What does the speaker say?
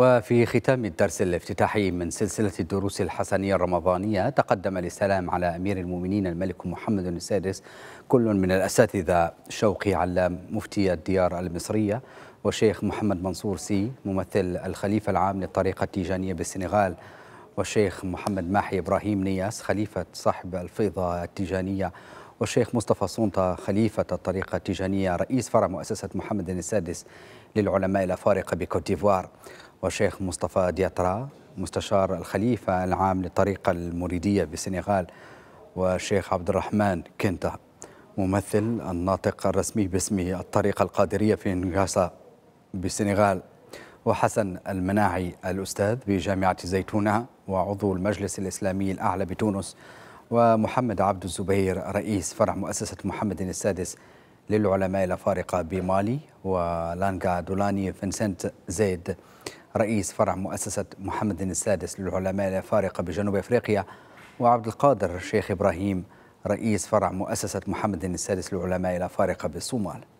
وفي ختام الدرس الافتتاحي من سلسلة الدروس الحسنية الرمضانية تقدم للسلام على أمير المؤمنين الملك محمد السادس كل من الأساتذة شوقي علام مفتي الديار المصرية والشيخ محمد منصور سي ممثل الخليفة العام للطريقة التيجانية بالسنغال والشيخ محمد ماحي إبراهيم نياس خليفة صاحب الفيضة التيجانية والشيخ مصطفى صونطة خليفة الطريقة التيجانية رئيس فرع مؤسسة محمد السادس للعلماء الأفارقة بكوت ديفوار والشيخ مصطفى دياترا مستشار الخليفة العام للطريقة المريدية بالسنغال والشيخ عبد الرحمن كنتا ممثل الناطق الرسمي باسم الطريقة القادرية في نغاسا بالسنغال وحسن المناعي الأستاذ بجامعة زيتونة وعضو المجلس الإسلامي الأعلى بتونس ومحمد عبد الزبير رئيس فرع مؤسسة محمد السادس للعلماء الأفارقة بمالي ولانغا دولاني فنسنت زيد رئيس فرع مؤسسة محمد السادس للعلماء الأفارقة بجنوب أفريقيا وعبد القادر الشيخ إبراهيم رئيس فرع مؤسسة محمد السادس للعلماء الأفارقة بالصومال